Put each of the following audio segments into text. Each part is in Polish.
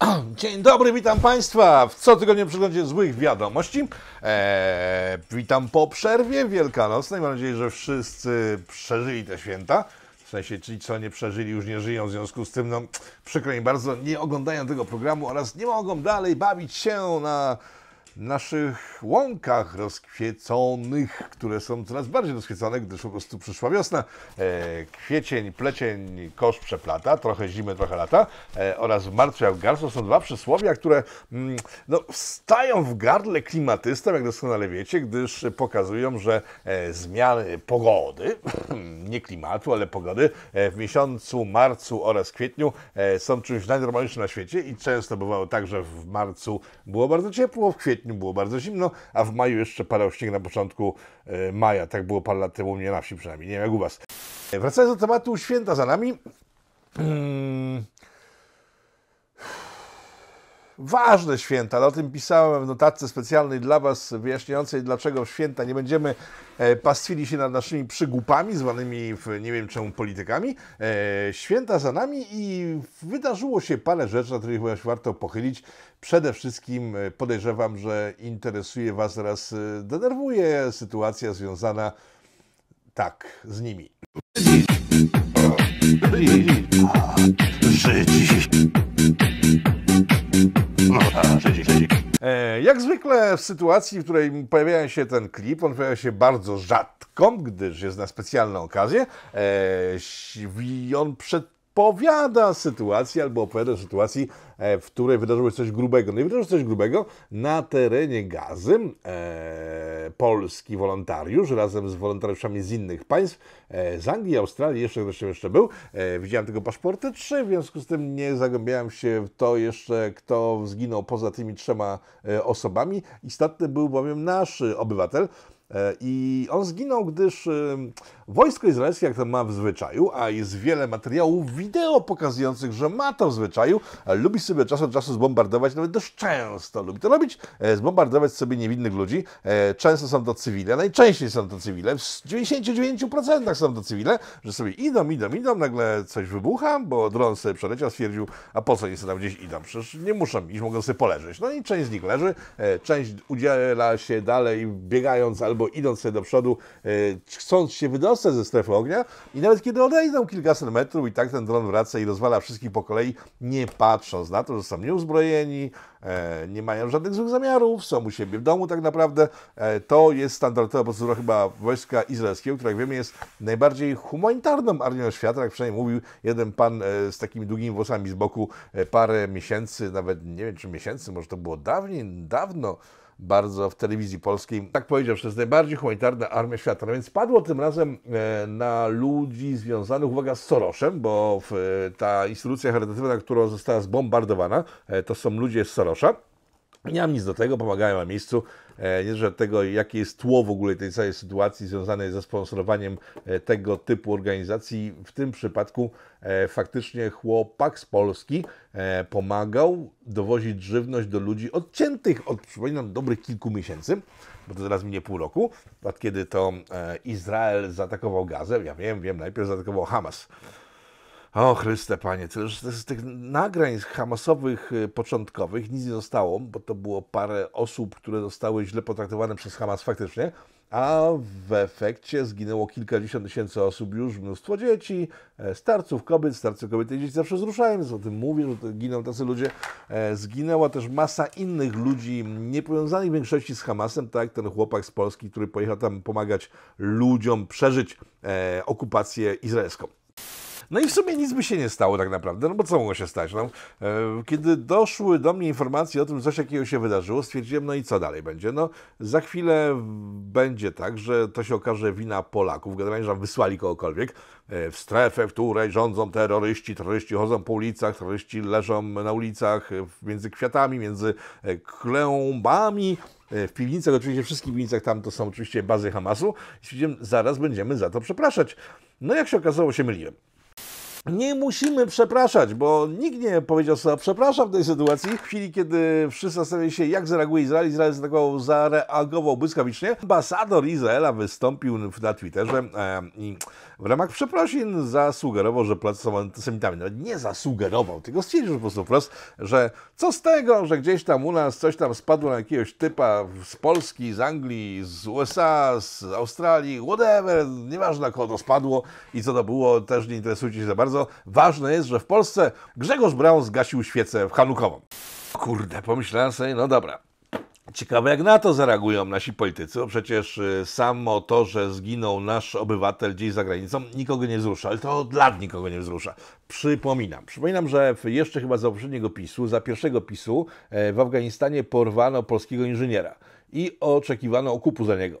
Dzień dobry, witam Państwa w co cotygodniowym przyglądzie złych wiadomości. Eee, witam po przerwie wielkanocnej. Mam nadzieję, że wszyscy przeżyli te święta. W sensie ci, co nie przeżyli, już nie żyją. W związku z tym, no, przykro mi bardzo, nie oglądają tego programu oraz nie mogą dalej bawić się na naszych łąkach rozkwieconych, które są coraz bardziej rozkwiecone, gdyż po prostu przyszła wiosna. E, kwiecień, plecień, kosz przeplata, trochę zimy, trochę lata e, oraz marcu jak garstwo są dwa przysłowia, które mm, no, stają w gardle klimatystom, jak doskonale wiecie, gdyż pokazują, że e, zmiany pogody, nie klimatu, ale pogody e, w miesiącu marcu oraz kwietniu e, są czymś najnormalniejszym na świecie i często bywało tak, że w marcu było bardzo ciepło, w kwietniu sierpniu było bardzo zimno, a w maju jeszcze padał śnieg na początku e, maja. Tak było parę lat temu u mnie na wsi przynajmniej, nie wiem jak u Was. E, wracając do tematu święta za nami. Hmm ważne święta, ale o tym pisałem w notatce specjalnej dla Was, wyjaśniającej, dlaczego święta nie będziemy e, pastwili się nad naszymi przygłupami, zwanymi nie wiem czemu politykami. E, święta za nami i wydarzyło się parę rzeczy, na których warto pochylić. Przede wszystkim e, podejrzewam, że interesuje Was teraz, denerwuje sytuacja związana tak z nimi. Żydzi. No tak, e, jak zwykle w sytuacji, w której pojawia się ten klip, on pojawia się bardzo rzadko, gdyż jest na specjalną okazję e, i on przed opowiada sytuację albo opowiada sytuacji, e, w której wydarzyło się coś grubego. No i wydarzyło się coś grubego na terenie Gazy. E, polski wolontariusz razem z wolontariuszami z innych państw, e, z Anglii, Australii, jeszcze ktoś jeszcze był. E, widziałem tego paszporty trzy, w związku z tym nie zagłębiałem się w to jeszcze, kto zginął poza tymi trzema e, osobami. Istotny był bowiem nasz obywatel, E, I on zginął, gdyż y, wojsko izraelskie, jak to ma w zwyczaju, a jest wiele materiałów wideo pokazujących, że ma to w zwyczaju, lubi sobie czas od czasu zbombardować, nawet dość często lubi to robić, e, zbombardować sobie niewinnych ludzi. E, często są to cywile, najczęściej są to cywile, w 99% są to cywile, że sobie idą, idą, idą, nagle coś wybucha, bo dron sobie przeleciał, stwierdził, a po co nie tam gdzieś idą, przecież nie muszę iść, mogą sobie poleżeć. No i część z nich leży, część udziela się dalej biegając albo albo idąc sobie do przodu, e, chcąc się wydostać ze strefy ognia i nawet kiedy odejdą kilkaset metrów i tak ten dron wraca i rozwala wszystkich po kolei, nie patrząc na to, że są nieuzbrojeni, e, nie mają żadnych złych zamiarów, są u siebie w domu tak naprawdę. E, to jest standardowa procedura chyba wojska izraelskiego, która jak wiemy jest najbardziej humanitarną armią świata, jak przynajmniej mówił jeden pan z takimi długimi włosami z boku parę miesięcy, nawet nie wiem czy miesięcy, może to było dawniej, dawno, bardzo w telewizji polskiej. Tak powiedział, że to jest najbardziej humanitarna armia świata. No więc padło tym razem e, na ludzi związanych, uwaga, z Sorosem, bo e, ta instytucja charytatywna, która została zbombardowana, e, to są ludzie z Sorosza. Nie mam nic do tego, pomagają na miejscu. E, Niezależnie od tego, jakie jest tło w ogóle tej całej sytuacji związanej ze sponsorowaniem e, tego typu organizacji, w tym przypadku e, faktycznie chłopak z Polski pomagał dowozić żywność do ludzi odciętych od, przypominam, dobrych kilku miesięcy, bo to zaraz minie pół roku, od kiedy to Izrael zaatakował Gazę. Ja wiem, wiem, najpierw zaatakował Hamas. O Chryste, panie, to już z tych nagrań hamasowych y, początkowych nic nie zostało, bo to było parę osób, które zostały źle potraktowane przez Hamas faktycznie, a w efekcie zginęło kilkadziesiąt tysięcy osób już, mnóstwo dzieci, e, starców, kobiet, starcy kobiety i dzieci zawsze zruszają więc o tym mówię, że giną tacy ludzie. E, zginęła też masa innych ludzi, niepowiązanych w większości z Hamasem, tak ten chłopak z Polski, który pojechał tam pomagać ludziom przeżyć e, okupację izraelską. No i w sumie nic by się nie stało tak naprawdę, no bo co mogło się stać? No, e, kiedy doszły do mnie informacje o tym, coś jakiego się wydarzyło, stwierdziłem, no i co dalej będzie? No za chwilę będzie tak, że to się okaże wina Polaków, generalnie, że wysłali kogokolwiek e, w strefę, w której rządzą terroryści, terroryści chodzą po ulicach, terroryści leżą na ulicach e, między kwiatami, między klębami, w piwnicach, oczywiście wszystkich piwnicach tam to są oczywiście bazy Hamasu. I stwierdziłem, zaraz będziemy za to przepraszać. No jak się okazało, się myliłem nie musimy przepraszać, bo nikt nie powiedział słowa przepraszam w tej sytuacji. W chwili, kiedy wszyscy zastanawiali się, jak zareaguje Izrael, Izrael zareagował, zareagował błyskawicznie. Ambasador Izraela wystąpił na Twitterze e, i w ramach przeprosin zasugerował, że Plac są antysemitami. Nawet nie zasugerował, tylko stwierdził po prostu wprost, że co z tego, że gdzieś tam u nas coś tam spadło na jakiegoś typa z Polski, z Anglii, z USA, z Australii, whatever, nieważne na kogo to spadło i co to było, też nie interesujcie się za bardzo. Ważne jest, że w Polsce Grzegorz Braun zgasił świecę w Hanukową. Kurde, pomyślałem sobie, no dobra, Ciekawe, jak na to zareagują nasi politycy, bo przecież y, samo to, że zginął nasz obywatel gdzieś za granicą, nikogo nie wzrusza, ale to od lat nikogo nie wzrusza. Przypominam, przypominam, że jeszcze chyba za poprzedniego PiSu, za pierwszego PiSu e, w Afganistanie porwano polskiego inżyniera i oczekiwano okupu za niego.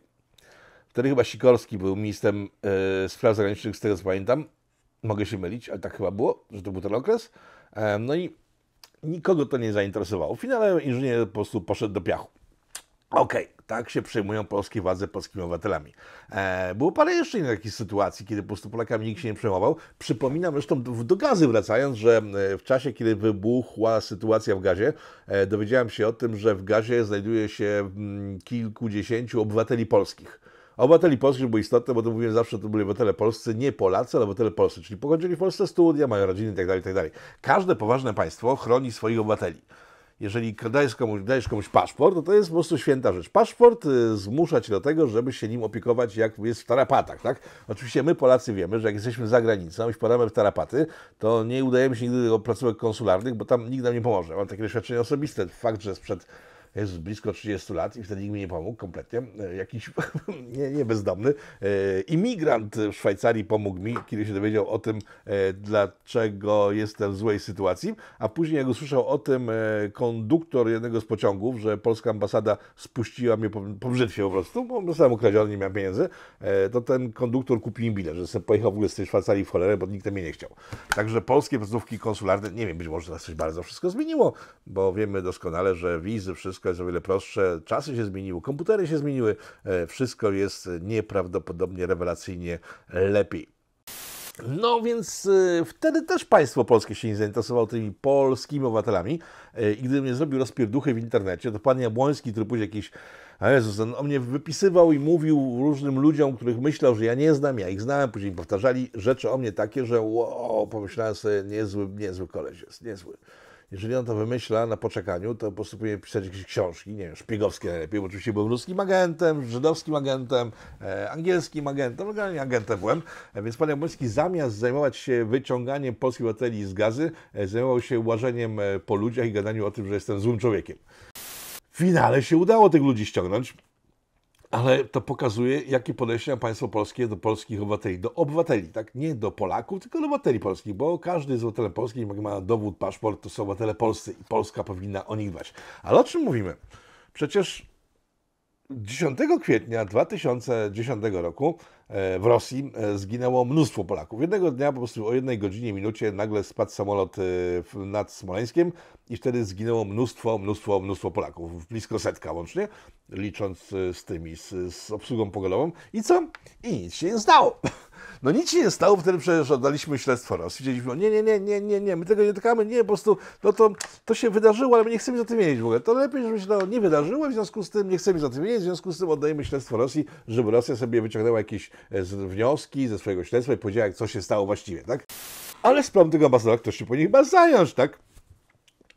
Wtedy chyba Sikorski był ministrem e, spraw zagranicznych, z tego co pamiętam. Mogę się mylić, ale tak chyba było, że to był ten okres. E, no i Nikogo to nie zainteresowało. W finale inżynier po prostu poszedł do piachu. Okej, okay, tak się przejmują polskie władze polskimi obywatelami. E, było parę jeszcze innych takich sytuacji, kiedy po prostu Polakami nikt się nie przejmował. Przypominam zresztą do gazy wracając, że e, w czasie, kiedy wybuchła sytuacja w gazie, e, dowiedziałem się o tym, że w gazie znajduje się mm, kilkudziesięciu obywateli polskich Obywateli polskich, bo istotne, bo to mówiłem zawsze, to byli obywatele polscy, nie Polacy, ale obywatele polscy, czyli pochodzili w Polsce studia, mają rodziny itd., tak itd. Tak Każde poważne państwo chroni swoich obywateli jeżeli dajesz komuś, dajesz komuś paszport, to, to jest po prostu święta rzecz. Paszport y, zmusza cię do tego, żeby się nim opiekować, jak jest w tarapatach, tak? Oczywiście my Polacy wiemy, że jak jesteśmy za granicą i wpadamy w tarapaty, to nie udajemy się nigdy do placówek konsularnych, bo tam nikt nam nie pomoże. Mam takie doświadczenie osobiste. Fakt, że sprzed jest blisko 30 lat i wtedy nikt mi nie pomógł kompletnie. E, jakiś nie, nie bezdomny e, imigrant w Szwajcarii pomógł mi, kiedy się dowiedział o tym, e, dlaczego jestem w złej sytuacji, a później jak usłyszał o tym konduktor jednego z pociągów, że polska ambasada spuściła mnie po, po po prostu, bo zostałem ukradziony, nie miałem pieniędzy, to ten konduktor kupił mi bilet, że sobie pojechał w ogóle z tej Szwajcarii w cholerę, bo nikt mnie nie chciał. Także polskie placówki konsularne, nie wiem, być może teraz coś bardzo wszystko zmieniło, bo wiemy doskonale, że wizy, wszystko wszystko jest o wiele prostsze, czasy się zmieniły, komputery się zmieniły, e, wszystko jest nieprawdopodobnie rewelacyjnie lepiej. No więc e, wtedy też państwo polskie się nie zainteresowało tymi polskimi obywatelami e, i gdybym nie zrobił rozpierduchy w internecie, to pan Jabłoński, który później jakiś a Jezus, on mnie wypisywał i mówił różnym ludziom, których myślał, że ja nie znam, ja ich znałem, później powtarzali rzeczy o mnie takie, że wow, pomyślałem sobie, niezły, niezły koleś jest, niezły. Jeżeli on to wymyśla na poczekaniu, to po prostu powinien pisać jakieś książki, nie wiem, szpiegowskie najlepiej, bo oczywiście był ruskim agentem, żydowskim agentem, e, angielskim agentem, no generalnie agentem byłem, e, więc pan Jabłoński zamiast zajmować się wyciąganiem polskich obywateli z gazy, e, zajmował się łażeniem e, po ludziach i gadaniem o tym, że jestem złym człowiekiem. W finale się udało tych ludzi ściągnąć. Ale to pokazuje, jakie podejście ma państwo polskie do polskich obywateli, do obywateli, tak? Nie do Polaków, tylko do obywateli polskich, bo każdy z obywateli polskich jak ma dowód, paszport, to są obywatele polscy i Polska powinna o nich dbać. Ale o czym mówimy? Przecież 10 kwietnia 2010 roku e, w Rosji e, zginęło mnóstwo Polaków. Jednego dnia, po prostu o jednej godzinie, minucie, nagle spadł samolot e, nad Smoleńskiem i wtedy zginęło mnóstwo, mnóstwo, mnóstwo Polaków. Blisko setka łącznie, licząc z tymi, z, z obsługą pogodową. I co? I nic się nie stało. No nic się nie stało, wtedy przecież oddaliśmy śledztwo raz. Widzieliśmy, nie, nie, nie, nie, nie, nie, my tego nie dotykamy, nie, po prostu, no to, to się wydarzyło, ale my nie chcemy za tym wiedzieć w ogóle. To lepiej, żeby się no, nie wydarzyło, w związku z tym nie chcemy za tym wiedzieć, w związku z tym oddajemy śledztwo Rosji, żeby Rosja sobie wyciągnęła jakieś e, wnioski ze swojego śledztwa i powiedziała, jak co się stało właściwie, tak? Ale sprawą tego ambasadora ktoś się po nich ma zająć, tak?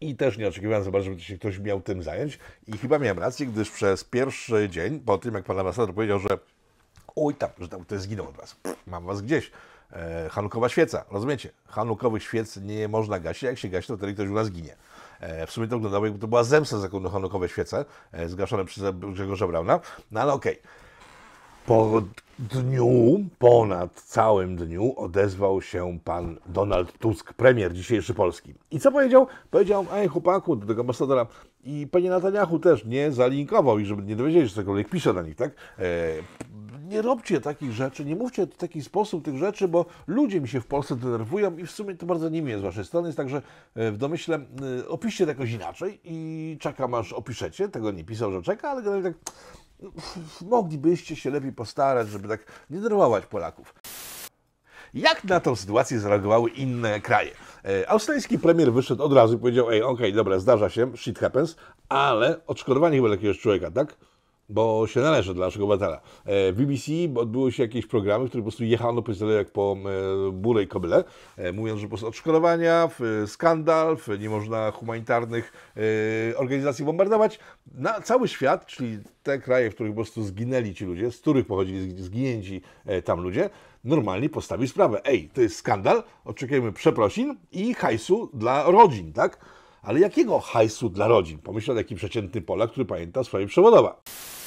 I też nie oczekiwałem za żeby się ktoś miał tym zająć. I chyba miałem rację, gdyż przez pierwszy dzień, po tym jak pan ambasador powiedział, że Oj tam, że tam ktoś zginął od was. mam was gdzieś. E, Hanukowa świeca, rozumiecie? Hanukowych świec nie można gasić, jak się gasi, to wtedy ktoś u nas ginie. E, w sumie to wyglądało jakby to była zemsta za Hanukowe świece, e, zgaszone przez Grzegorza Brauna, no ale okej. Okay. Po dniu, ponad całym dniu odezwał się pan Donald Tusk, premier dzisiejszy Polski. I co powiedział? Powiedział, ej chłopaku, do tego ambasadora, i panie Netanyahu też nie zalinkował i żeby nie dowiedzieli, że cokolwiek pisze na nich, tak? E, nie robcie takich rzeczy, nie mówcie w taki sposób tych rzeczy, bo ludzie mi się w Polsce denerwują i w sumie to bardzo jest z waszej strony jest, także e, w domyśle e, opiszcie to jakoś inaczej i czekam aż opiszecie, tego nie pisał, że czeka, ale generalnie tak no, moglibyście się lepiej postarać, żeby tak nie denerwować Polaków. Jak na tą sytuację zareagowały inne kraje? E, australijski premier wyszedł od razu i powiedział, ej, okej, okay, dobra, zdarza się, shit happens, ale odszkodowanie chyba jakiegoś człowieka, tak? Bo się należy dla naszego obywatela. E, w BBC odbyły się jakieś programy, w których po prostu jechano po jak po i e, kobyle, mówiąc, że po prostu odszkodowania, skandal, nie można humanitarnych organizacji bombardować. Na cały świat, czyli te kraje, w których po prostu zginęli ci ludzie, z których pochodzili zginięci tam ludzie, normalnie postawi sprawę. Ej, to jest skandal, oczekujemy przeprosin i hajsu dla rodzin, tak? Ale jakiego hajsu dla rodzin? Pomyślał taki przeciętny Polak, który pamięta swoje przewodowa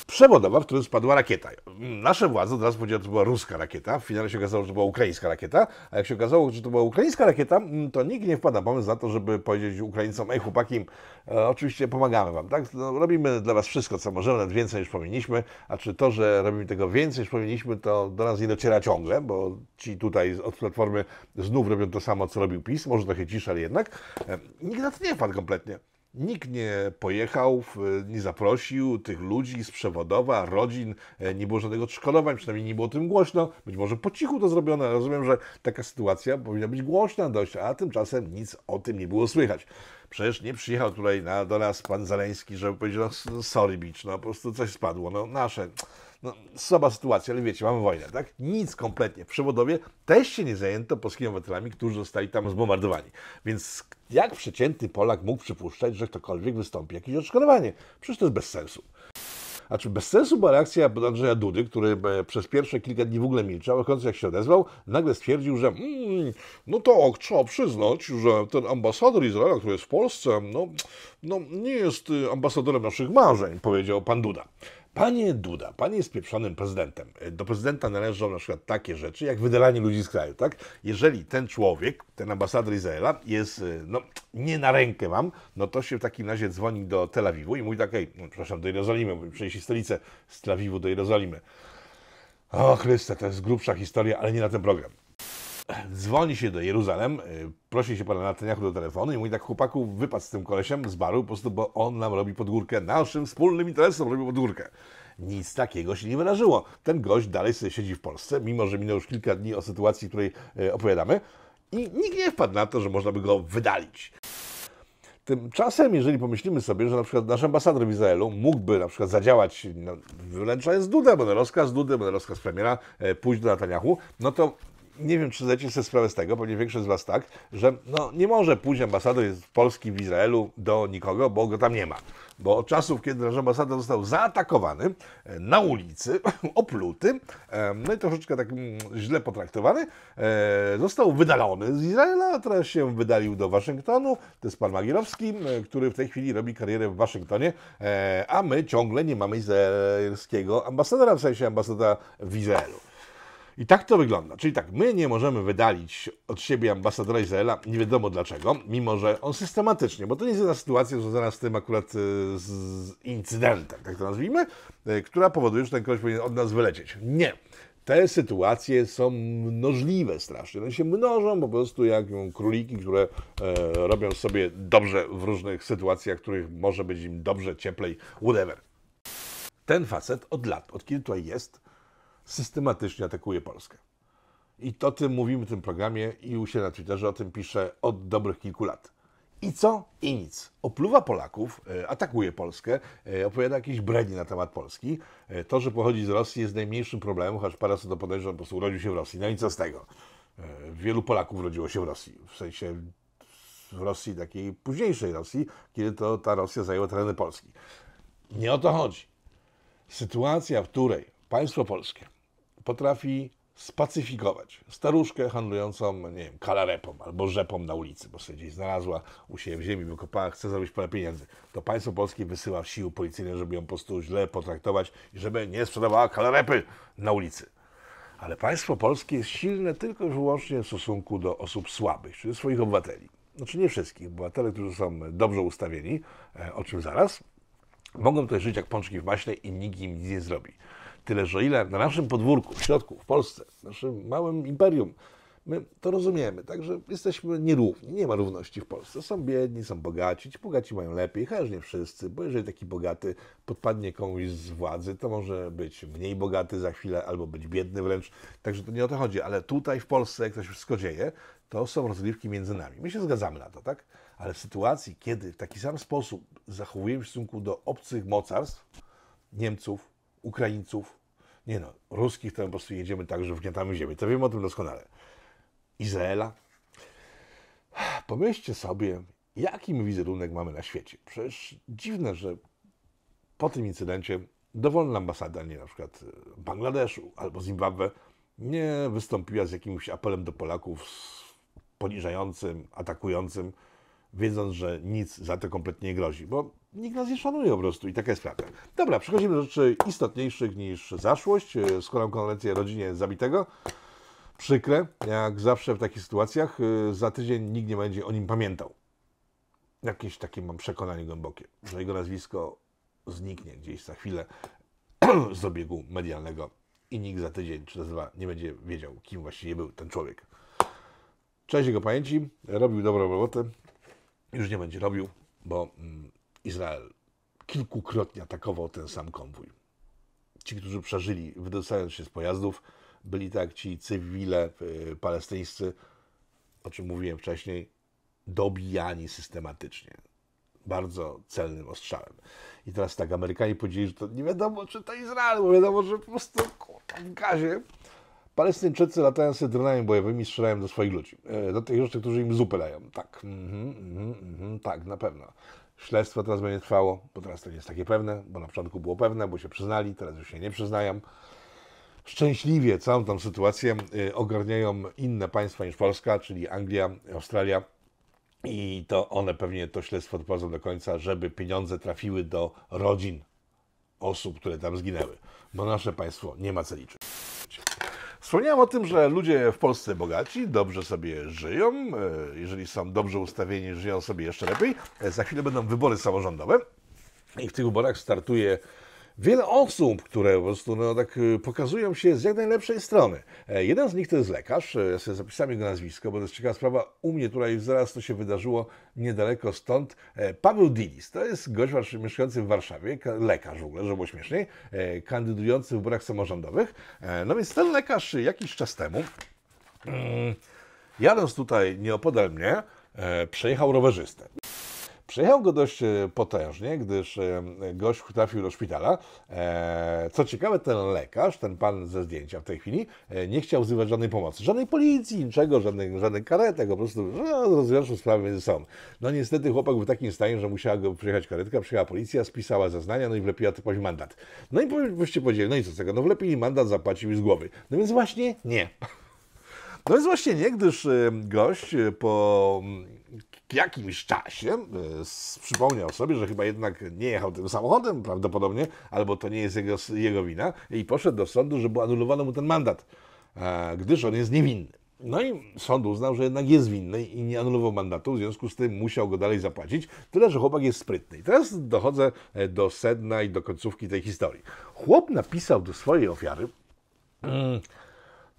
przewodowa, w którym spadła rakieta. Nasze władze od razu powiedziały, że to była ruska rakieta. W finale się okazało, że to była ukraińska rakieta. A jak się okazało, że to była ukraińska rakieta, mm, to nikt nie wpada pomysł na to, żeby powiedzieć Ukraińcom, ej chłopaki, e, oczywiście pomagamy wam, tak? No, robimy dla was wszystko, co możemy, nawet więcej niż powinniśmy. A czy to, że robimy tego więcej niż powinniśmy, to do nas nie dociera ciągle, bo ci tutaj od Platformy znów robią to samo, co robił PiS. Może trochę ciszej, ale jednak. E, nikt na to nie wpadł kompletnie. Nikt nie pojechał, nie zaprosił tych ludzi z przewodowa, rodzin, e, nie było żadnego odszkodowań, przynajmniej nie było tym głośno. Być może po cichu to zrobiono, Rozumiem, że taka sytuacja powinna być głośna dość, a tymczasem nic o tym nie było słychać. Przecież nie przyjechał tutaj na, do nas pan Zaleński, żeby powiedzieć, no sorry bitch, no po prostu coś spadło, no nasze. No, słaba sytuacja, ale wiecie, mamy wojnę, tak? Nic kompletnie. W przewodowie też się nie zajęto polskimi obywatelami, którzy zostali tam zbombardowani. Więc jak przeciętny Polak mógł przypuszczać, że ktokolwiek wystąpi jakieś odszkodowanie? Przecież to jest bez sensu. Znaczy bez sensu była reakcja Andrzeja Dudy, który e, przez pierwsze kilka dni w ogóle milczał, a w końcu jak się odezwał, nagle stwierdził, że mm, no to trzeba przyznać, że ten ambasador Izraela, który jest w Polsce, no, no nie jest y, ambasadorem naszych marzeń, powiedział pan Duda. Panie Duda, pan jest pieprzonym prezydentem. E, do prezydenta należą na przykład takie rzeczy, jak wydalanie ludzi z kraju, tak? Jeżeli ten człowiek, ten ambasador Izraela jest, e, no, nie na rękę mam, no to się w takim razie dzwoni do Tel Awiwu i mówi tak, hej, no, przepraszam, do Jerozolimy, bo przenieśli stolicę z Tel Awiwu do Jerozolimy. O Chryste, to jest grubsza historia, ale nie na ten program. Dzwoni się do Jeruzalem, y, prosi się pana Nataniachu do telefonu i mówi tak, chłopaku, wypadł z tym kolesiem z baru po prostu, bo on nam robi podgórkę, naszym wspólnym interesom robi podgórkę. Nic takiego się nie wydarzyło. Ten gość dalej sobie siedzi w Polsce, mimo że minęło już kilka dni o sytuacji, której y, opowiadamy i nikt nie wpadł na to, że można by go wydalić. Tymczasem, jeżeli pomyślimy sobie, że na przykład nasz ambasador w Izraelu mógłby na przykład zadziałać, no, wyręcza jest bo będę rozkaz bo na rozkaz premiera, y, pójść do Netanyahu, no to nie wiem, czy zdajecie sobie sprawę z tego, pewnie większość z Was tak, że no, nie może pójść ambasador Polski w Izraelu do nikogo, bo go tam nie ma. Bo od czasów, kiedy nasz ambasador został zaatakowany e, na ulicy, opluty, e, no i troszeczkę tak mm, źle potraktowany, e, został wydalony z Izraela, teraz się wydalił do Waszyngtonu. To jest pan Magierowski, który w tej chwili robi karierę w Waszyngtonie, a my ciągle nie mamy izraelskiego ambasadora, w sensie ambasadora w Izraelu. I tak to wygląda. Czyli tak, my nie możemy wydalić od siebie ambasadora Izraela, nie wiadomo dlaczego, mimo że on systematycznie, bo to nie jest jedna sytuacja związana z tym akurat y, z incydentem, tak to nazwijmy, y, która powoduje, że ten ktoś powinien od nas wylecieć. Nie. Te sytuacje są mnożliwe strasznie. One się mnożą po prostu jak króliki, które e, robią sobie dobrze w różnych sytuacjach, w których może być im dobrze, cieplej, whatever. Ten facet od lat, od kiedy tutaj jest, systematycznie atakuje Polskę. I to tym mówimy w tym programie i u siebie na Twitterze o tym pisze od dobrych kilku lat. I co? I nic. Opluwa Polaków, e, atakuje Polskę, e, opowiada jakieś brednie na temat Polski. E, to, że pochodzi z Rosji jest najmniejszym problemem, choć parę osób to podejrzewa, po prostu urodził się w Rosji. No i co z tego? Wielu Polaków urodziło się w Rosji. W sensie w Rosji takiej późniejszej Rosji, kiedy to ta Rosja zajęła tereny Polski. Nie o to chodzi. Sytuacja, w której państwo polskie potrafi spacyfikować staruszkę handlującą, no nie wiem, kalarepą albo rzepą na ulicy, bo sobie gdzieś znalazła u siebie w ziemi, wykopała, chce zrobić parę pieniędzy, to państwo polskie wysyła siły policyjne, żeby ją po prostu źle potraktować i żeby nie sprzedawała kalarepy na ulicy. Ale państwo polskie jest silne tylko i wyłącznie w stosunku do osób słabych, czyli swoich obywateli. Znaczy nie wszystkich, obywatele, którzy są dobrze ustawieni, e, o czym zaraz, mogą tutaj żyć jak pączki w maśle i nikt im nic nie zrobi. Tyle, że ile na naszym podwórku, w środku, w Polsce, w naszym małym imperium, my to rozumiemy, także jesteśmy nierówni, nie ma równości w Polsce. Są biedni, są bogaci, ci bogaci mają lepiej, chociaż nie wszyscy, bo jeżeli taki bogaty podpadnie komuś z władzy, to może być mniej bogaty za chwilę, albo być biedny wręcz, także to nie o to chodzi, ale tutaj w Polsce, jak to się wszystko dzieje, to są rozgrywki między nami. My się zgadzamy na to, tak? Ale w sytuacji, kiedy w taki sam sposób zachowujemy w stosunku do obcych mocarstw, Niemców, Ukraińców. Nie no, ruskich to po prostu jedziemy tak, że wgniatamy ziemię. To wiemy o tym doskonale. Izraela. Pomyślcie sobie, jaki my wizerunek mamy na świecie. Przecież dziwne, że po tym incydencie dowolna ambasada, nie na przykład e, Bangladeszu albo Zimbabwe, nie wystąpiła z jakimś apelem do Polaków poniżającym, atakującym, wiedząc, że nic za to kompletnie nie grozi. Bo nikt nas nie szanuje po prostu i taka jest prawda. Dobra, przechodzimy do rzeczy istotniejszych niż zaszłość. Składam konwencję rodzinie zabitego. Przykre, jak zawsze w takich sytuacjach, za tydzień nikt nie będzie o nim pamiętał. Jakieś takie mam przekonanie głębokie, że jego nazwisko zniknie gdzieś za chwilę z obiegu medialnego i nikt za tydzień czy za dwa nie będzie wiedział, kim właściwie był ten człowiek. Cześć jego pamięci, robił dobrą robotę, już nie będzie robił, bo mm, Izrael kilkukrotnie atakował ten sam konwój. Ci, którzy przeżyli, wydostając się z pojazdów, byli tak ci cywile e, palestyńscy, o czym mówiłem wcześniej, dobijani systematycznie. Bardzo celnym ostrzałem. I teraz tak, Amerykanie powiedzieli, że to nie wiadomo, czy to Izrael, bo wiadomo, że po prostu kurwa, w gazie. Palestyńczycy latają sobie dronami bojowymi strzelają do swoich ludzi. E, do tych rzeczy, którzy im zupylają. Tak, mm -hmm, mm -hmm, tak, na pewno. Śledztwo teraz będzie trwało, bo teraz to nie jest takie pewne, bo na początku było pewne, bo się przyznali, teraz już się nie przyznają. Szczęśliwie całą tą sytuację y, ogarniają inne państwa niż Polska, czyli Anglia, Australia. I to one pewnie to śledztwo doprowadzą do końca, żeby pieniądze trafiły do rodzin osób, które tam zginęły, bo nasze państwo nie ma co liczyć. Wspomniałem o tym, że ludzie w Polsce bogaci dobrze sobie żyją. E, jeżeli są dobrze ustawieni, żyją sobie jeszcze lepiej. E, za chwilę będą wybory samorządowe. I w tych wyborach startuje wiele osób, które po prostu no, tak y, pokazują się z jak najlepszej strony. E, jeden z nich to jest lekarz, e, ja sobie zapisałem jego nazwisko, bo to jest ciekawa sprawa, u mnie tutaj zaraz to się wydarzyło niedaleko stąd. E, Paweł Dilis, to jest gość mieszkający w Warszawie, lekarz w ogóle, żeby było śmieszniej, kandydujący w wyborach samorządowych. No więc ten lekarz jakiś czas temu, mm, jadąc tutaj nieopodal mnie, przejechał rowerzystę. Przejechał go dość e, potężnie, gdyż e, gość trafił do szpitala. E, co ciekawe, ten lekarz, ten pan ze zdjęcia w tej chwili, nie chciał wzywać żadnej pomocy. Żadnej policji, niczego, żadnych, żadnej karetek, po prostu no, rozwiązał sprawę między sobą. No niestety chłopak był w takim stanie, że musiała go przyjechać karetka, przyjechała policja, spisała zeznania, no i wlepiła typowi mandat. No i byście powiedzieli, no i co z tego, no wlepili mandat, zapłacił z głowy. No więc właśnie nie. No więc właśnie nie, gdyż gość po mm, jakimś czasie e, przypomniał sobie, że chyba jednak nie jechał tym samochodem prawdopodobnie, albo to nie jest jego, jego wina i poszedł do sądu, żeby anulowano mu ten mandat, e, gdyż on jest niewinny. No i sąd uznał, że jednak jest winny i nie anulował mandatu, w związku z tym musiał go dalej zapłacić, tyle że chłopak jest sprytny. I teraz dochodzę e, do sedna i do końcówki tej historii. Chłop napisał do swojej ofiary mm,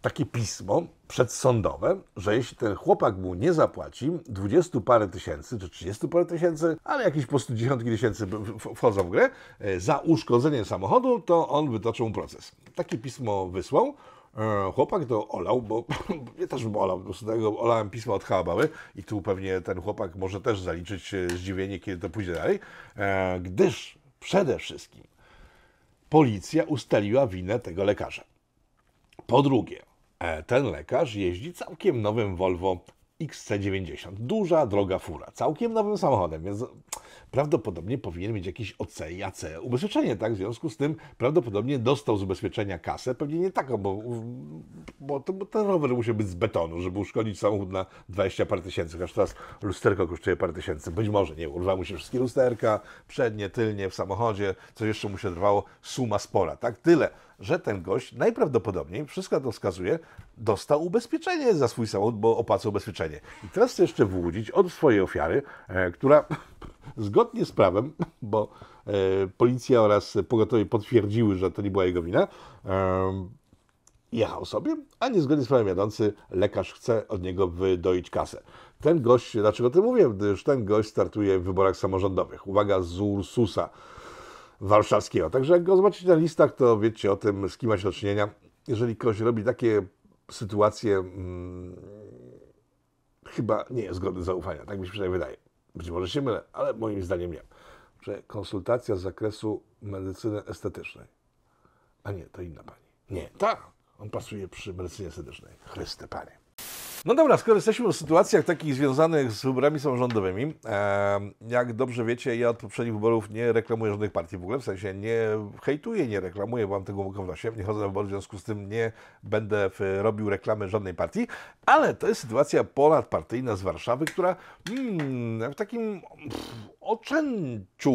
takie pismo, przedsądowe, że jeśli ten chłopak mu nie zapłaci 20 parę tysięcy, czy 30 parę tysięcy, ale jakieś po prostu dziesiątki tysięcy wchodzą w grę, e, za uszkodzenie samochodu, to on wytoczył proces. Takie pismo wysłał, e, chłopak to olał, bo ja też bym olał, po prostu tego olałem pismo od Hałabały i tu pewnie ten chłopak może też zaliczyć e, zdziwienie, kiedy to pójdzie dalej, gdyż przede wszystkim policja ustaliła winę tego lekarza. Po drugie, E, ten lekarz jeździ całkiem nowym Volvo XC90. Duża, droga fura. Całkiem nowym samochodem, więc prawdopodobnie powinien mieć jakieś OC i AC ubezpieczenie, tak? W związku z tym prawdopodobnie dostał z ubezpieczenia kasę, pewnie nie taką, bo, bo, bo ten rower musi być z betonu, żeby uszkodzić samochód na 20 par tysięcy, Aż teraz lusterko kosztuje parę tysięcy, być może, nie, urwało mu się wszystkie lusterka, przednie, tylnie, w samochodzie, coś jeszcze mu się trwało, suma spora, tak? Tyle że ten gość najprawdopodobniej, wszystko to wskazuje, dostał ubezpieczenie za swój samochód, bo opłacał ubezpieczenie. I teraz chce jeszcze wyłudzić od swojej ofiary, e, która zgodnie z prawem, bo e, policja oraz pogotowie potwierdziły, że to nie była jego wina, e, jechał sobie, a niezgodnie z prawem jadący lekarz chce od niego wydoić kasę. Ten gość, dlaczego znaczy, to mówię? Gdyż ten gość startuje w wyborach samorządowych. Uwaga, z Ursusa warszawskiego. Także jak go zobaczycie na listach, to wiecie o tym, z kim macie do czynienia. Jeżeli ktoś robi takie sytuacje, hmm, chyba nie jest godny zaufania. Tak mi się przynajmniej wydaje. Być może się mylę, ale moim zdaniem nie. Że konsultacja z zakresu medycyny estetycznej. A nie, to inna pani. Nie, ta. On pasuje przy medycynie estetycznej. Chryste, panie. No dobra, skoro jesteśmy w sytuacjach takich związanych z wyborami samorządowymi, e, jak dobrze wiecie, ja od poprzednich wyborów nie reklamuję żadnych partii w ogóle, w sensie nie hejtuję, nie reklamuję, mam tego w nosie, nie chodzę na wybory, w związku z tym nie będę robił reklamy żadnej partii, ale to jest sytuacja ponadpartyjna z Warszawy, która hmm, w takim pff, oczęciu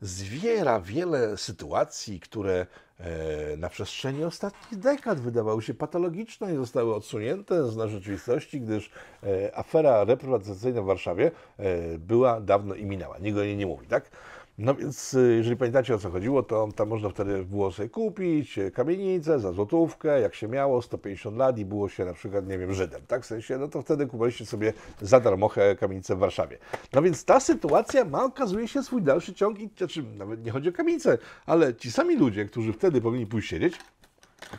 zwiera wiele sytuacji, które e, na przestrzeni ostatnich dekad wydawały się patologiczne i zostały odsunięte z naszej rzeczywistości, gdyż e, afera reprywatyzacyjna w Warszawie e, była dawno i minęła. Nikt o niej nie mówi, tak? No więc, y, jeżeli pamiętacie o co chodziło, to tam można wtedy było sobie kupić y, kamienicę za złotówkę, jak się miało, 150 lat i było się na przykład, nie wiem, Żydem, tak? W sensie, no to wtedy kupowaliście sobie za darmochę kamienicę w Warszawie. No więc ta sytuacja ma, okazuje się, swój dalszy ciąg i, znaczy, nawet nie chodzi o kamienicę, ale ci sami ludzie, którzy wtedy powinni pójść siedzieć,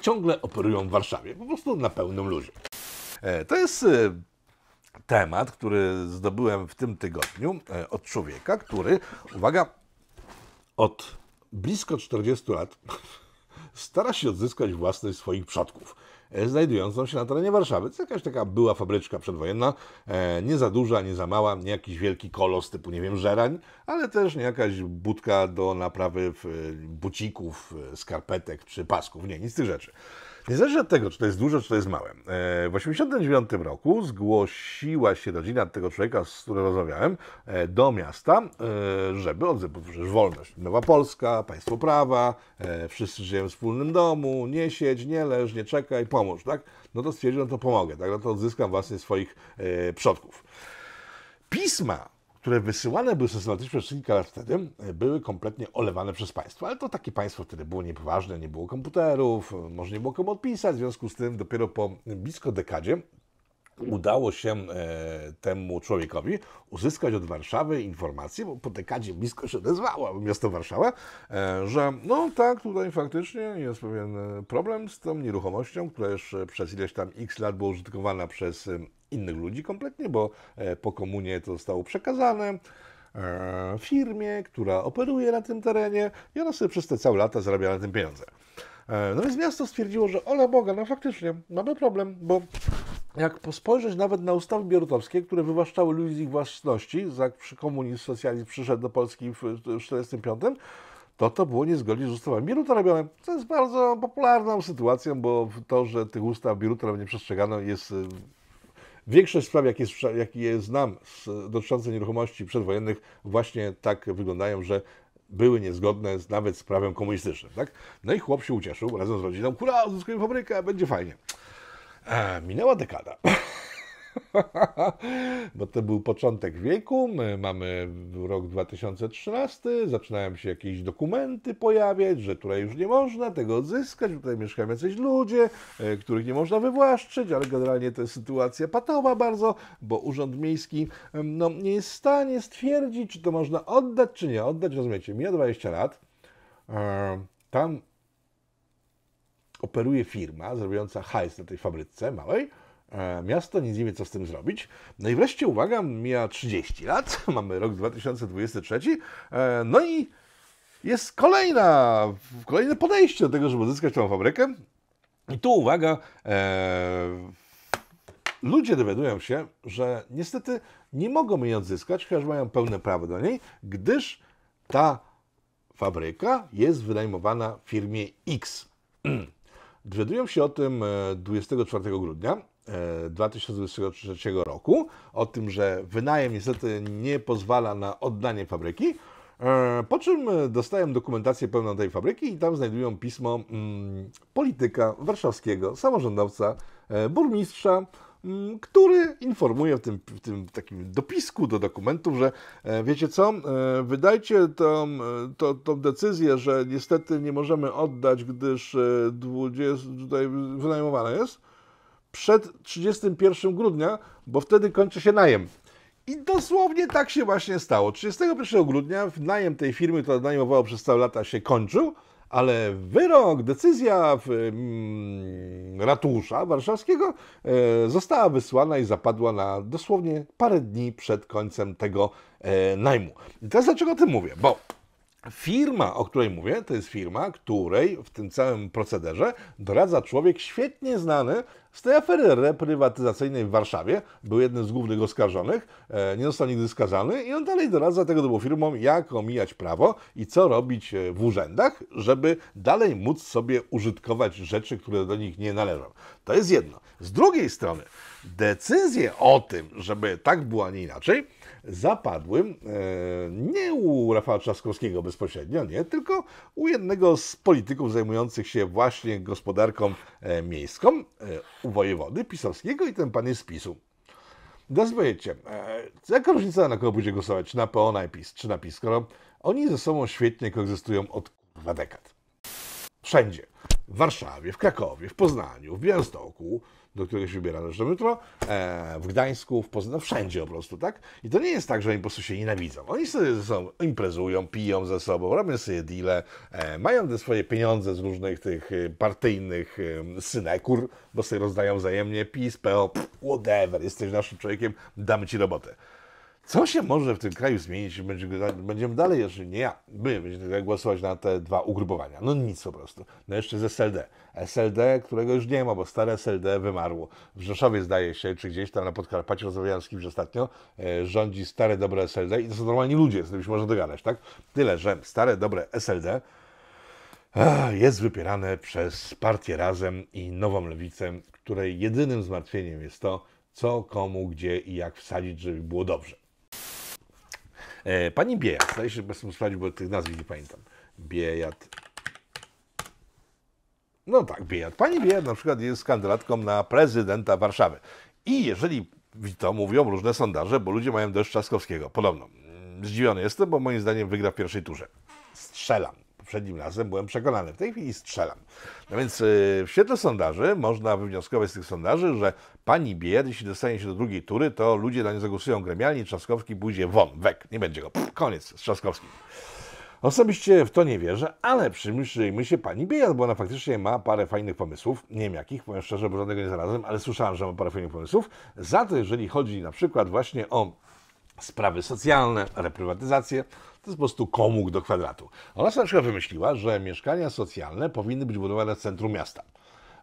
ciągle operują w Warszawie, po prostu na pełnym luzie. E, to jest y, temat, który zdobyłem w tym tygodniu e, od człowieka, który, uwaga, od blisko 40 lat stara się odzyskać własność swoich przodków, e, znajdującą się na terenie Warszawy. To jakaś taka była fabryczka przedwojenna, e, nie za duża, nie za mała, nie jakiś wielki kolos typu, nie wiem, żerań, ale też nie jakaś budka do naprawy e, bucików, skarpetek czy pasków, nie, nic z tych rzeczy. Niezależnie od tego, czy to jest dużo, czy to jest małe. E, w 1989 roku zgłosiła się rodzina tego człowieka, z którym rozmawiałem, e, do miasta, e, żeby odzyskać wolność. Nowa Polska, państwo prawa, wszyscy żyjemy w wspólnym domu, nie siedź, nie leż, nie czekaj, pomóż, tak? No to stwierdziłem, że to pomogę, tak? No to odzyskam własnych swoich przodków. Pisma które wysyłane były systematycznie przez kilka lat wtedy, były kompletnie olewane przez państwo. Ale to takie państwo wtedy było niepoważne, nie było komputerów, e, może nie było komu odpisać, w związku z tym dopiero po blisko dekadzie udało się e, temu człowiekowi uzyskać od Warszawy informację, bo po dekadzie blisko się odezwało miasto Warszawa, e, że no tak, tutaj faktycznie jest pewien problem z tą nieruchomością, która już przez ileś tam x lat była użytkowana przez innych ludzi kompletnie, bo e, po komunie to zostało przekazane e, firmie, która operuje na tym terenie i ona sobie przez te całe lata zarabia na tym pieniądze. E, no więc miasto stwierdziło, że ola Boga, no faktycznie mamy problem, bo jak spojrzeć nawet na ustawy bierutowskie, które wywłaszczały ludzi z ich własności, za komunizm, socjalizm przyszedł do Polski w 1945, to to było niezgodnie z ustawami Bieruta robione, co jest bardzo popularną sytuacją, bo to, że tych ustaw Bieruta nie przestrzegano jest Większość spraw, jakie, jakie znam z, dotyczących nieruchomości przedwojennych, właśnie tak wyglądają, że były niezgodne z, nawet z prawem komunistycznym. Tak? No i chłop się ucieszył razem z rodziną. Kura, odzyskujemy fabrykę, będzie fajnie. E, minęła dekada. Bo to był początek wieku, my mamy rok 2013, zaczynają się jakieś dokumenty pojawiać, że tutaj już nie można tego odzyskać, tutaj mieszkają jacyś ludzie, e, których nie można wywłaszczyć, ale generalnie to jest sytuacja patowa bardzo, bo Urząd Miejski no, nie jest w stanie stwierdzić, czy to można oddać, czy nie oddać. Rozumiecie, mija 20 lat, e, tam operuje firma zrobiąca hajs na tej fabryce małej, E, miasto nie wie, co z tym zrobić. No i wreszcie, uwaga, mija 30 lat, mamy rok 2023, e, no i jest kolejna, kolejne podejście do tego, żeby uzyskać tą fabrykę. I tu uwaga, e, ludzie dowiadują się, że niestety nie mogą jej odzyskać, chociaż mają pełne prawo do niej, gdyż ta fabryka jest wynajmowana firmie X. Dowiadują się o tym 24 grudnia 2023 e, roku o tym, że wynajem niestety nie pozwala na oddanie fabryki. E, po czym dostałem dokumentację pełną tej fabryki i tam znajdują pismo mm, polityka warszawskiego, samorządowca, e, burmistrza, mm, który informuje w tym, w tym takim dopisku do dokumentów, że wiecie co, wydajcie tą, to, tą decyzję, że niestety nie możemy oddać, gdyż 20, tutaj wynajmowane jest przed 31 grudnia, bo wtedy kończy się najem. I dosłownie tak się właśnie stało. 31 grudnia najem tej firmy, która najmowała przez całe lata, się kończył, ale wyrok, decyzja w, mm, ratusza warszawskiego e, została wysłana i zapadła na dosłownie parę dni przed końcem tego e, najmu. I teraz dlaczego o tym mówię? Bo Firma, o której mówię, to jest firma, której w tym całym procederze doradza człowiek świetnie znany z tej afery reprywatyzacyjnej w Warszawie. Był jednym z głównych oskarżonych, e, nie został nigdy skazany i on dalej doradza tego typu firmom, jak omijać prawo i co robić e, w urzędach, żeby dalej móc sobie użytkować rzeczy, które do nich nie należą. To jest jedno. Z drugiej strony, decyzję o tym, żeby tak było, a nie inaczej, zapadłym e, nie u Rafała Trzaskowskiego bezpośrednio, nie, tylko u jednego z polityków zajmujących się właśnie gospodarką e, miejską, e, u wojewody pisowskiego i ten pan jest z PiSu. Teraz powiecie, jaka różnica na kogo będzie głosować, czy na PO, na PiS, czy na PiS, skoro oni ze sobą świetnie koegzystują od kurwa dekad. Wszędzie. W Warszawie, w Krakowie, w Poznaniu, w Białymstoku, do którego się wybiera. Zresztą jutro e, w Gdańsku, w Poznaniu, no wszędzie po prostu, tak? I to nie jest tak, że oni po prostu się nienawidzą. Oni sobie ze sobą imprezują, piją ze sobą, robią sobie deale, e, mają te swoje pieniądze z różnych tych e, partyjnych e, synekur, bo sobie rozdają wzajemnie, PiS, PO, pff, whatever, jesteś naszym człowiekiem, damy ci robotę. Co się może w tym kraju zmienić? Będziemy dalej jeszcze, nie ja, my będziemy głosować na te dwa ugrupowania. No nic po prostu. No jeszcze z SLD. SLD, którego już nie ma, bo stare SLD wymarło. W Rzeszowie zdaje się, czy gdzieś tam na Podkarpaciu rozmawiałem z kimś ostatnio, e, rządzi stare, dobre SLD i to są normalni ludzie, z którymi się można dogadać, tak? Tyle, że stare, dobre SLD ah, jest wypierane przez partię Razem i Nową Lewicę, której jedynym zmartwieniem jest to, co, komu, gdzie i jak wsadzić, żeby było dobrze. E, pani Biejat, zdaje się, że bez sprawdził, bo tych nazw nie pamiętam. Biejat. No tak, Biejat. Pani Biejat na przykład jest kandydatką na prezydenta Warszawy. I jeżeli to mówią różne sondaże, bo ludzie mają dość Trzaskowskiego, podobno. Mm, zdziwiony jestem, bo moim zdaniem wygra w pierwszej turze. Strzelam poprzednim razem byłem przekonany. W tej chwili strzelam. No więc y, w świetle sondaży można wywnioskować z tych sondaży, że pani Bier, jeśli dostanie się do drugiej tury, to ludzie na nią zagłosują gremialnie, Trzaskowski pójdzie won, wek, nie będzie go, Pff, koniec z Trzaskowskim. Osobiście w to nie wierzę, ale przyjrzyjmy się pani Bier, bo ona faktycznie ma parę fajnych pomysłów. Nie wiem jakich, powiem szczerze, bo żadnego nie znalazłem, ale słyszałem, że ma parę fajnych pomysłów. Za to, jeżeli chodzi na przykład właśnie o sprawy socjalne, reprywatyzację. To jest po prostu komóg do kwadratu. Ona sobie na przykład wymyśliła, że mieszkania socjalne powinny być budowane w centrum miasta.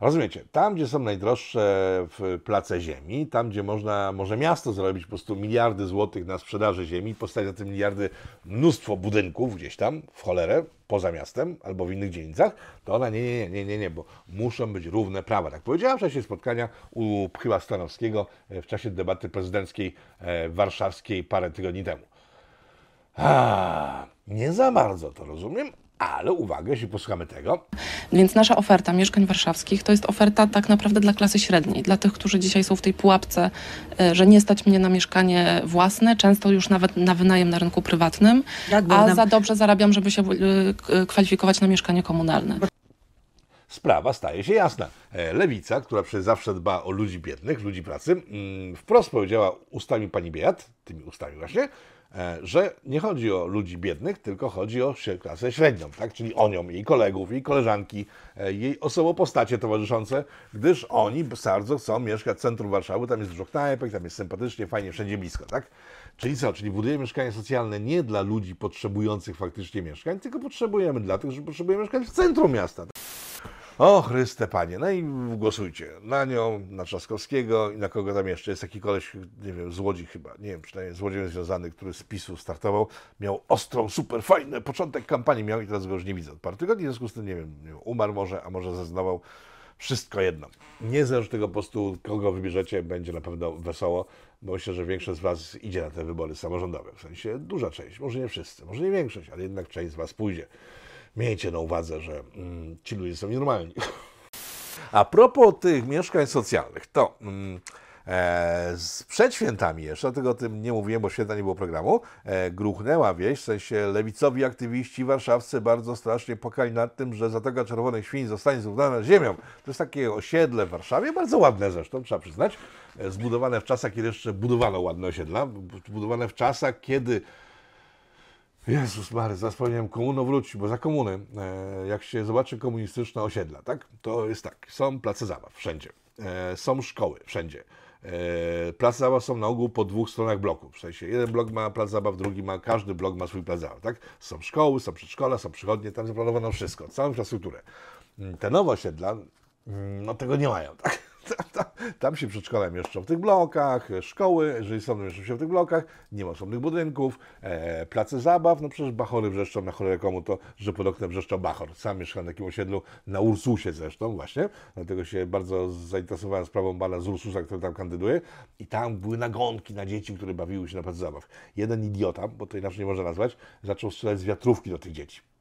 Rozumiecie, tam gdzie są najdroższe w place ziemi, tam gdzie można, może miasto zrobić po prostu miliardy złotych na sprzedaży ziemi, powstać na te miliardy, mnóstwo budynków gdzieś tam, w cholerę, poza miastem albo w innych dzielnicach, to ona nie, nie, nie, nie, nie, bo muszą być równe prawa. Tak powiedziała w czasie spotkania u chyba Stanowskiego e, w czasie debaty prezydenckiej e, warszawskiej parę tygodni temu. A, nie za bardzo to rozumiem, ale uwaga, jeśli posłuchamy tego. Więc nasza oferta mieszkań warszawskich to jest oferta tak naprawdę dla klasy średniej, dla tych, którzy dzisiaj są w tej pułapce, e, że nie stać mnie na mieszkanie własne, często już nawet na wynajem na rynku prywatnym, a nam... za dobrze zarabiam, żeby się e, kwalifikować na mieszkanie komunalne sprawa staje się jasna. E, lewica, która przez zawsze dba o ludzi biednych, ludzi pracy, mm, wprost powiedziała ustami pani Biat, tymi ustami właśnie, E, że nie chodzi o ludzi biednych, tylko chodzi o klasę średnią, tak? czyli o nią, jej kolegów, jej koleżanki, e, jej osobopostacie towarzyszące, gdyż oni bardzo chcą mieszkać w centrum Warszawy, tam jest dużo knajpek, tam jest sympatycznie, fajnie, wszędzie blisko. Tak? Czyli co, czyli budujemy mieszkania socjalne nie dla ludzi potrzebujących faktycznie mieszkań, tylko potrzebujemy dla tych, że potrzebują mieszkać w centrum miasta. Tak? O Chryste Panie, no i głosujcie na nią, na Trzaskowskiego i na kogo tam jeszcze. Jest taki koleś, nie wiem, z Łodzi chyba, nie wiem, przynajmniej z Łodzią związany, który z PiSu startował, miał ostrą, super fajny początek kampanii miał i teraz go już nie widzę od paru tygodni, w związku z tym, nie wiem, umarł może, a może zeznawał. Wszystko jedno. Niezależnie od tego postu, kogo wybierzecie, będzie na pewno wesoło, bo myślę, że większość z Was idzie na te wybory samorządowe. W sensie duża część, może nie wszyscy, może nie większość, ale jednak część z Was pójdzie miejcie na uwadze, że mm, ci ludzie są nienormalni. A propos tych mieszkań socjalnych, to mm, e, przed świętami jeszcze, dlatego o tym nie mówiłem, bo święta nie było programu, e, gruchnęła wieść, w sensie lewicowi aktywiści warszawscy bardzo strasznie pokali nad tym, że Zatoka Czerwonych Świń zostanie zrównana z ziemią. To jest takie osiedle w Warszawie, bardzo ładne zresztą, trzeba przyznać, e, zbudowane w czasach, kiedy jeszcze budowano ładne osiedla, budowane w czasach, kiedy Jezus Mary, zapomniałem komuno wróci, bo za komuny, e, jak się zobaczy komunistyczne osiedla, tak? To jest tak, są place zabaw wszędzie, e, są szkoły wszędzie. E, place zabaw są na ogół po dwóch stronach bloku. W sensie jeden blok ma plac zabaw, drugi ma, każdy blok ma swój plac zabaw, tak? Są szkoły, są przedszkola, są przychodnie, tam zaplanowano wszystko, całą infrastrukturę. Mm, te nowe osiedla, mm, no tego nie mają, tak? Tam, tam, tam, się przedszkola mieszczą w tych blokach, szkoły, jeżeli są, mieszczą się w tych blokach, nie ma osobnych budynków, e, place zabaw, no przecież bachory wrzeszczą, na cholerę komu to, że pod oknem wrzeszczą bachor. Sam mieszkam na takim osiedlu, na Ursusie zresztą właśnie, dlatego się bardzo zainteresowałem sprawą bala z Ursusa, który tam kandyduje i tam były nagonki na dzieci, które bawiły się na plac zabaw. Jeden idiota, bo to inaczej nie można nazwać, zaczął strzelać z wiatrówki do tych dzieci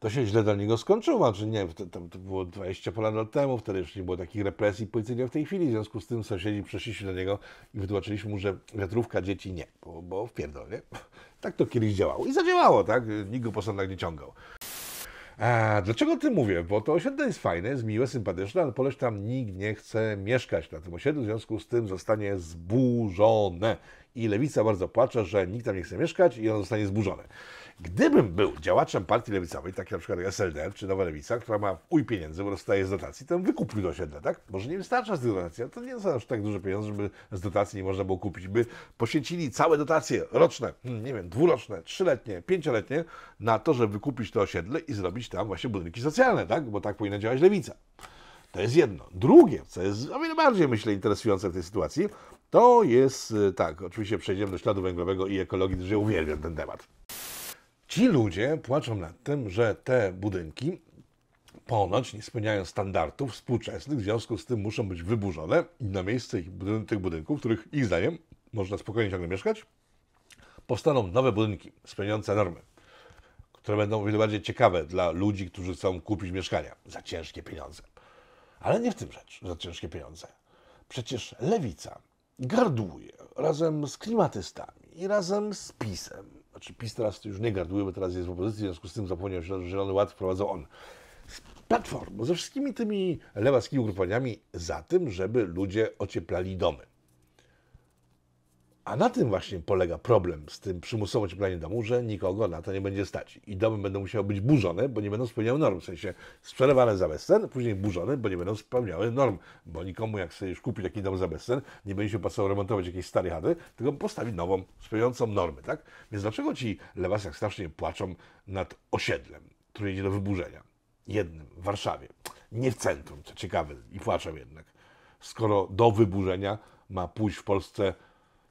to się źle dla niego skończyło, czy znaczy nie, to, to było 20 lat temu, wtedy już nie było takich represji policyjnych jak w tej chwili, w związku z tym sąsiedzi przeszliśmy się do niego i wytłumaczyliśmy mu, że wiatrówka dzieci nie, bo, bo wpierdol, nie? Tak to kiedyś działało i zadziałało, tak? Nikt go po sądach nie ciągał. A, dlaczego o tym mówię? Bo to osiedle jest fajne, jest miłe, sympatyczne, ale poleś tam nikt nie chce mieszkać na tym osiedlu, w związku z tym zostanie zburzone i lewica bardzo płacze, że nikt tam nie chce mieszkać i ono zostanie zburzone. Gdybym był działaczem partii lewicowej, tak jak na przykład SLD czy Nowa Lewica, która ma uj pieniędzy, bo dostaje z dotacji, to bym wykupił do osiedle, tak? Może nie wystarcza z tych dotacji, ale to nie są aż tak duże pieniądze, żeby z dotacji nie można było kupić. By poświęcili całe dotacje roczne, hmm, nie wiem, dwuroczne, trzyletnie, pięcioletnie na to, żeby wykupić to osiedle i zrobić tam właśnie budynki socjalne, tak? Bo tak powinna działać lewica. To jest jedno. Drugie, co jest o wiele bardziej, myślę, interesujące w tej sytuacji, to jest, y, tak, oczywiście przejdziemy do śladu węglowego i ekologii, gdyż ja uwielbiam ten temat. Ci ludzie płaczą nad tym, że te budynki ponoć nie spełniają standardów współczesnych, w związku z tym muszą być wyburzone i na miejsce ich, tych budynków, w których ich zdaniem można spokojnie ciągle mieszkać, powstaną nowe budynki spełniające normy, które będą o wiele bardziej ciekawe dla ludzi, którzy chcą kupić mieszkania za ciężkie pieniądze. Ale nie w tym rzecz, za ciężkie pieniądze. Przecież lewica garduje razem z klimatystami i razem z PiSem. Znaczy PiS teraz już nie garduje, bo teraz jest w opozycji, w związku z tym zapomniał się, że Zielony Ład wprowadzał on. Platformą, ze wszystkimi tymi lewackimi ugrupowaniami za tym, żeby ludzie ocieplali domy. A na tym właśnie polega problem z tym przymusowym ciepleniem domu, że nikogo na to nie będzie stać. I domy będą musiały być burzone, bo nie będą spełniały norm. W sensie sprzedawane za bezcen, później burzone, bo nie będą spełniały norm. Bo nikomu, jak sobie już kupi taki dom za bezcen, nie będzie się pasował remontować jakiejś starej chaty, tylko postawi nową, spełniającą normy. Tak? Więc dlaczego ci lewas jak strasznie płaczą nad osiedlem, które idzie do wyburzenia? Jednym, w Warszawie. Nie w centrum, co ciekawe, i płaczą jednak. Skoro do wyburzenia ma pójść w Polsce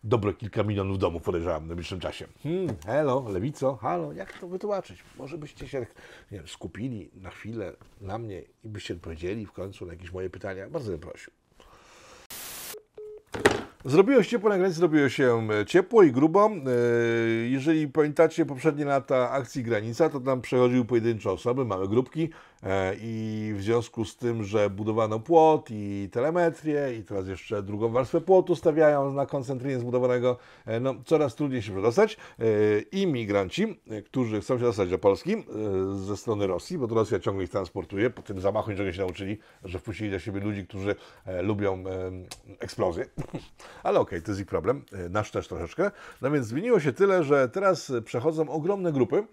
dobre kilka milionów domów podejrzewam w najbliższym czasie. Hmm, hello, lewico, halo, jak to wytłumaczyć? Może byście się nie wiem, skupili na chwilę na mnie i byście odpowiedzieli w końcu na jakieś moje pytania? Bardzo bym prosił. Zrobiło się ciepło na granicy, zrobiło się e, ciepło i grubo. E, jeżeli pamiętacie poprzednie lata akcji Granica, to tam przechodziły pojedyncze osoby, małe grupki. E, I w związku z tym, że budowano płot i telemetrię, i teraz jeszcze drugą warstwę płotu stawiają na koncentrynie zbudowanego, e, no, coraz trudniej się przedostać. E, imigranci, którzy chcą się dostać do Polski ze strony Rosji, bo to Rosja ciągle ich transportuje, po tym zamachu niczego się nauczyli, że wpuścili do siebie ludzi, którzy lubią eksplozje. Ale okej, okay, to jest ich problem, nasz też troszeczkę. No więc zmieniło się tyle, że teraz przechodzą ogromne grupy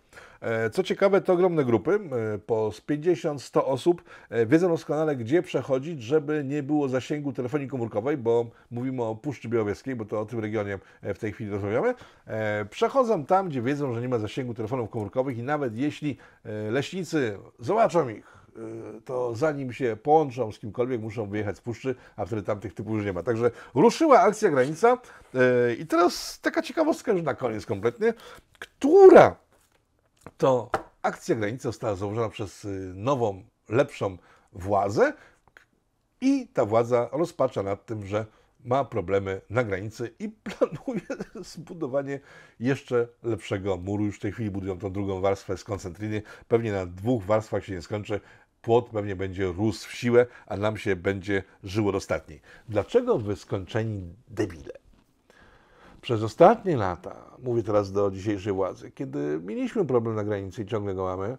E, co ciekawe, te ogromne grupy, e, po 50-100 osób, e, wiedzą doskonale, gdzie przechodzić, żeby nie było zasięgu telefonii komórkowej, bo mówimy o Puszczy Białowieskiej, bo to o tym regionie w tej chwili rozmawiamy. Przechodzą tam, gdzie wiedzą, że nie ma zasięgu telefonów komórkowych i nawet jeśli leśnicy zobaczą ich, to zanim się połączą z kimkolwiek, muszą wyjechać z puszczy, a wtedy tam tych typów już nie ma. Także ruszyła akcja granica. I teraz taka ciekawostka już na koniec kompletnie, która to akcja granicy została założona przez y, nową, lepszą władzę i ta władza rozpacza nad tym, że ma problemy na granicy i planuje zbudowanie jeszcze lepszego muru. Już w tej chwili budują tą drugą warstwę z koncentryny. Pewnie na dwóch warstwach się nie skończy. Płot pewnie będzie rósł w siłę, a nam się będzie żyło dostatniej. Dlaczego wy skończeni debile przez ostatnie lata, mówię teraz do dzisiejszej władzy, kiedy mieliśmy problem na granicy i ciągle go mamy,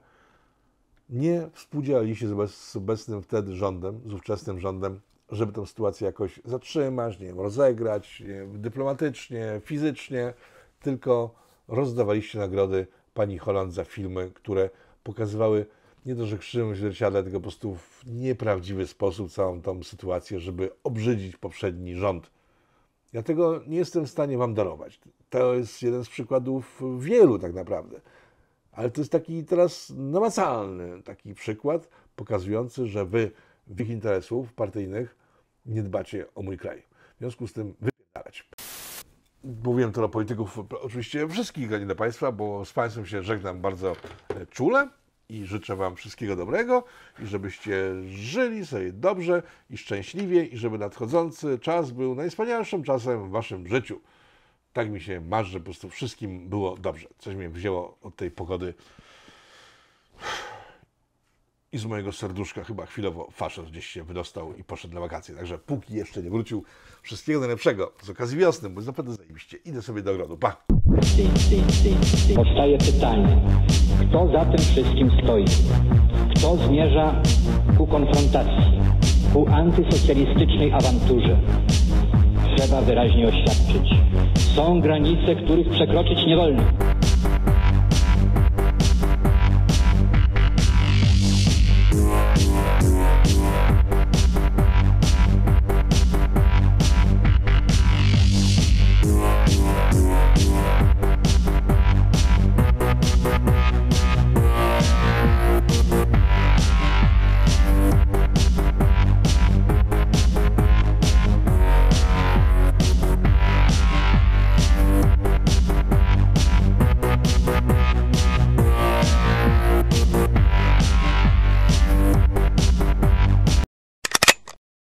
nie współdziałali się z obecnym wtedy rządem, z ówczesnym rządem, żeby tę sytuację jakoś zatrzymać, nie wiem, rozegrać nie wiem, dyplomatycznie, fizycznie, tylko rozdawaliście nagrody pani Holland za filmy, które pokazywały nie to, że krzywym zwierciadle, tylko po prostu w nieprawdziwy sposób całą tą sytuację, żeby obrzydzić poprzedni rząd. Ja tego nie jestem w stanie Wam darować. To jest jeden z przykładów wielu tak naprawdę. Ale to jest taki teraz namacalny taki przykład pokazujący, że Wy w ich interesów partyjnych nie dbacie o mój kraj. W związku z tym wypierdalać. Mówiłem to do polityków, oczywiście wszystkich, a nie do Państwa, bo z Państwem się żegnam bardzo e, czule i życzę Wam wszystkiego dobrego i żebyście żyli sobie dobrze i szczęśliwie i żeby nadchodzący czas był najwspanialszym czasem w Waszym życiu. Tak mi się marzy, po prostu wszystkim było dobrze. Coś mnie wzięło od tej pogody i z mojego serduszka chyba chwilowo faszę gdzieś się wydostał i poszedł na wakacje. Także póki jeszcze nie wrócił, wszystkiego najlepszego z okazji wiosny, bo zapewne naprawdę zajebiście. Idę sobie do ogrodu. Pa! Powstaje pytanie, kto za tym wszystkim stoi? Kto zmierza ku konfrontacji, ku antysocjalistycznej awanturze? Trzeba wyraźnie oświadczyć. Są granice, których przekroczyć nie wolno.